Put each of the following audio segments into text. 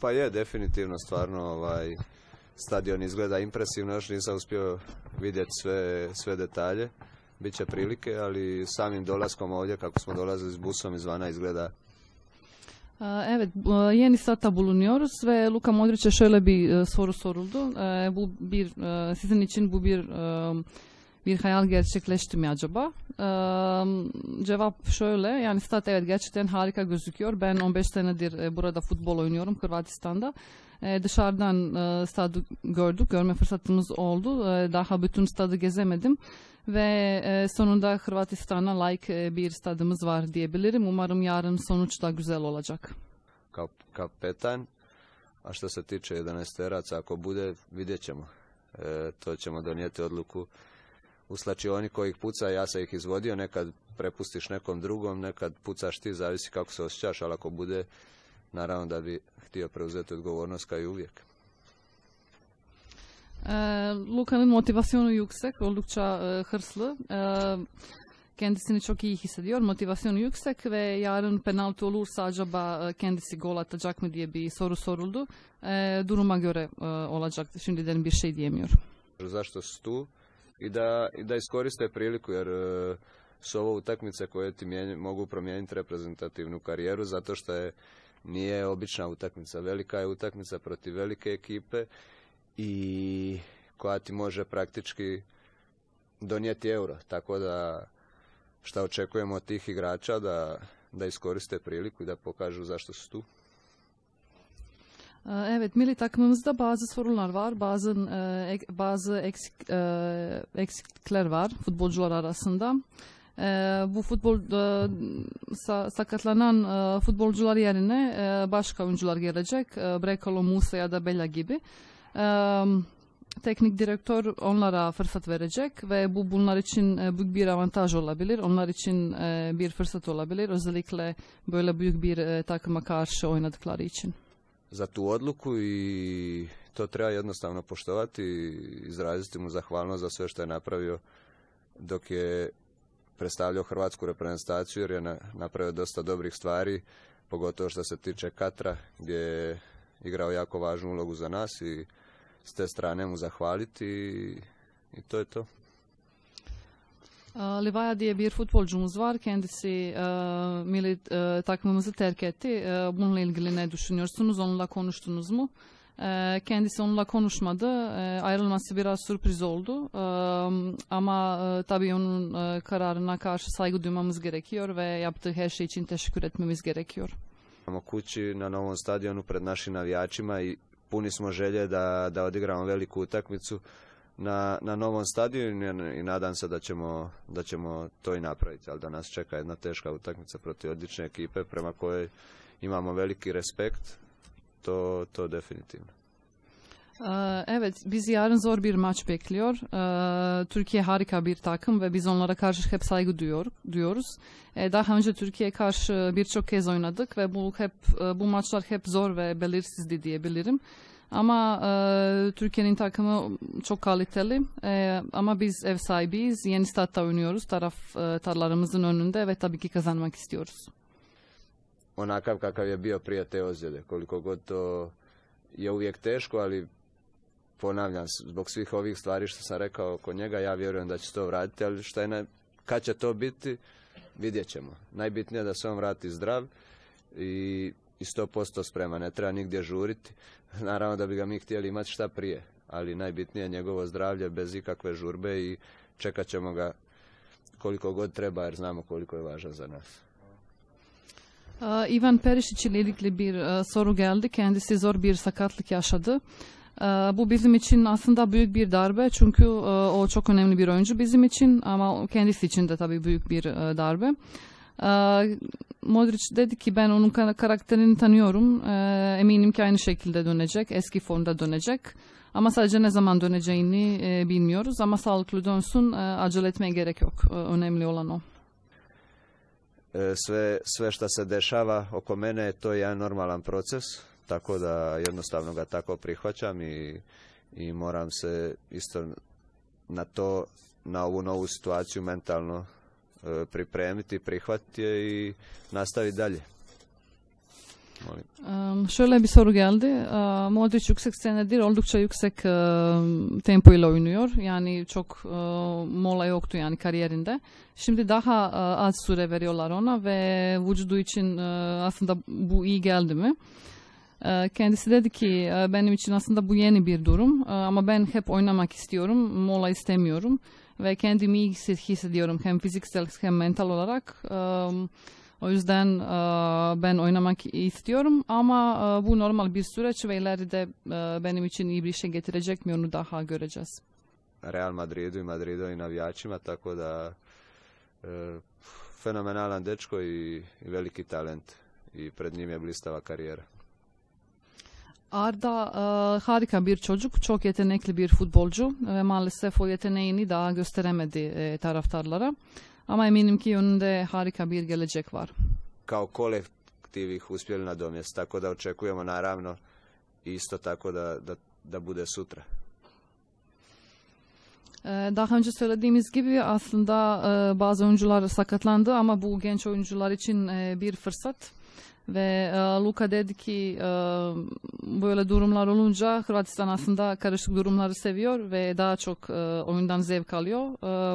Pa je, definitivno, stvarno, ovaj, stadion izgleda impresivno, još nisam uspio vidjeti sve, sve detalje. će prilike, ali samim dolaskom ovdje, kako smo dolazili s busom izvana, izgleda Evet, bulunuyoruz sve Luka Modrića šele e, soruldu. E, bir bir hayal gerçekleşti mi acaba? Ee, cevap şöyle yani stat evet gerçekten harika gözüküyor. Ben 15 senedir e, burada futbol oynuyorum Hırvatistan'da. Ee, dışarıdan e, stadı gördük, görme fırsatımız oldu. Ee, daha bütün stadı gezemedim ve e, sonunda Hırvatistan'a layık like, e, bir stadımız var diyebilirim. Umarım yarın sonuç da güzel olacak. Kao kapetan, a što se tiče 11 teraca, ako bude, vidjet ćemo. E, to ćemo donijeti odluku u slačioni kojih puca, ja sam ih izvodio, nekad prepustiš nekom drugom, nekad pucaš ti, zavisi kako se osjećaš, ali ako bude, naravno da bi htio preuzeti odgovornost kao i uvijek. E, Luka imali motivasyonu yüksek, oldukça e, hırslı. Kendisi ni çok iyi hissediyor, motivasyonu yüksek ve yarın penaltı olursa kendisi diye soru soruldu. E, duruma göre e, şimdiden bir şey Zašto su tu? i da, iskoriste priliku jer e, su ovo utakmice koje ti mogu promijeniti reprezentativnu karijeru zato što je nije obična utakmica. Velika je utakmica protiv velike ekipe i koja ti može praktički donijeti euro. Tako da što očekujemo od tih igrača da, da iskoriste priliku i da pokažu zašto su tu. Ee, evet, milli takımımızda bazı sorunlar var, bazı e, bazı eksik e, eksiklikler var futbolcular arasında. Ee, bu futbol e, sakatlanan futbolcular yerine başka oyuncular gelecek, Brekalo, Musa ya da Bella gibi. Teknik direktör onlara fırsat verecek ve bu bunlar için büyük bir avantaj olabilir, onlar için bir fırsat olabilir, özellikle böyle büyük bir takıma karşı oynadıkları için. za tu odluku i to treba jednostavno poštovati i izraziti mu zahvalnost za sve što je napravio dok je predstavljao hrvatsku reprezentaciju jer je napravio dosta dobrih stvari, pogotovo što se tiče Katra gdje je igrao jako važnu ulogu za nas i s te strane mu zahvaliti i, i to je to. Ee, Livaya diye bir futbolcumuz var. Kendisi e, milli e, takımımızı terk etti. E, bununla ilgili ne düşünüyorsunuz? Onunla konuştunuz mu? E, kendisi onunla konuşmadı. E, ayrılması biraz sürpriz oldu. E, ama e, tabii onun e, kararına karşı saygı duymamız gerekiyor ve yaptığı her şey için teşekkür etmemiz gerekiyor. Imamo kući na novom stadionu pred našim navijačima i puni smo želje da, da odigramo veliku utakmicu na, na novom stadionu i nadam se da ćemo, da ćemo to i napraviti, ali da nas čeka jedna teška utakmica protiv odlične ekipe prema kojoj imamo veliki respekt, to, to definitivno. Uh, evet bizi yarın zor bir maç bekliyor. Uh, Türkiye harika bir takım ve biz onlara karşı hep saygı duyuyor, duyuyoruz. E, daha önce Türkiye karşı birçok kez oynadık ve bu hep uh, bu maçlar hep zor ve belirsizdi diyebilirim. Ama e, Türkiye'nin takımı çok kaliteli. E, ama biz ev sahibiyiz. Yeni statta oynuyoruz. Taraf önünde ve tabii ki kazanmak istiyoruz. Onakav kakav je bio prije te ozljede. Koliko god to je uvijek teško, ali ponavljam, zbog svih ovih stvari što sam rekao oko njega, ja vjerujem da će to vratiti, ali šta je, kad će to biti, vidjet ćemo. Najbitnije je da se on vrati zdrav i i 100% spreman, ne treba nigdje žuriti. Naravno da bi ga mi htjeli imati šta prije, ali najbitnije je njegovo zdravlje bez ikakve žurbe i čekat ćemo ga koliko god treba jer znamo koliko je važan za nas. İvan Perişiç ile ilgili bir soru geldi. Kendisi zor bir sakatlık yaşadı. Bu bizim için aslında büyük bir darbe çünkü o çok önemli bir oyuncu bizim için ama kendisi için de tabii büyük bir darbe. Ee, Modric dedi ki ben onun karakterini tanıyorum. Ee, eminim ki aynı şekilde dönecek. Eski formda dönecek. Ama sadece ne zaman döneceğini e, bilmiyoruz. Ama sağlıklı dönsün. E, acele etmeye gerek yok. Ee, önemli olan o. E, sve, sve što se dešava oko mene to je normalan proces, tako da jednostavno ga tako prihvaćam i, i moram se isto na to, na ovu novu situaciju mentalno e, pripremiti, prihvatio i nastavi dalje. Um, şöyle bir soru geldi. Um, ehm, Modric yüksek senedir oldukça yüksek um, ehm, tempo ile oynuyor. Yani çok um, mola yoktu yani kariyerinde. Şimdi daha uh, az süre veriyorlar ona ve vücudu için uh, aslında bu iyi geldi mi? kendisi dedi ki benim için aslında bu yeni bir durum ama ben hep oynamak istiyorum, mola istemiyorum ve kendimi iyi hissediyorum hem fiziksel hem mental olarak. o yüzden ben oynamak istiyorum ama bu normal bir süreç ve ileride benim için iyi bir şey getirecek mi onu daha göreceğiz. Real Madridu i Madridu i navijačima, tako da e, fenomenalan dečko i, i veliki talent i pred njim je blistava karijera. Arda e, harika bir çocuk, çok yetenekli bir futbolcu ve maalesef o yeteneğini daha gösteremedi e, taraftarlara. Ama eminim ki önünde harika bir gelecek var. Kao kolektiv ih uspjeli na tako da očekujemo naravno isto tako da, da, da bude sutra. E, daha önce söylediğimiz gibi aslında e, bazı oyuncular sakatlandı ama bu genç oyuncular için e, bir fırsat. Ve e, Luka dedi ki e, böyle durumlar olunca Hırvatistan aslında karışık durumları seviyor ve daha çok e, oyundan zevk alıyor.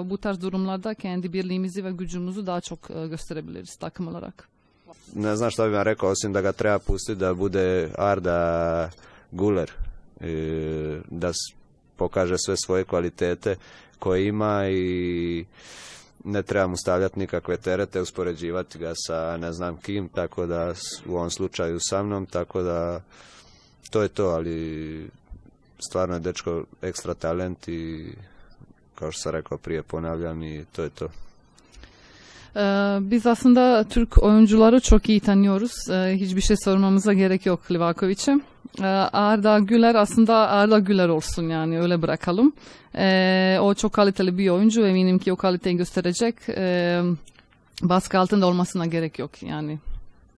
E, bu tarz durumlarda kendi birliğimizi ve gücümüzü daha çok e, gösterebiliriz takım olarak. Ne znam šta bih vam rekao, osim da ga treba pustiti da bude Arda Guler, e, da pokaže sve svoje kvalitete koje ima i ne trebam stavljati nikakve terete, uspoređivati ga sa ne znam kim, tako da u ovom slučaju sa mnom, tako da to je to, ali stvarno je dečko ekstra talent i kao što sam rekao prije ponavljam i to je to. Ee, biz aslında Türk oyuncuları çok iyi tanıyoruz. Ee, hiçbir şey sormamıza gerek yok Livakovic'e. Ee, Arda Güler aslında Arda Güler olsun yani öyle bırakalım. O çok kaliteli bir oyuncu eminim ki o kaliteyi gösterecek. Baskı altında olmasına gerek yok yani.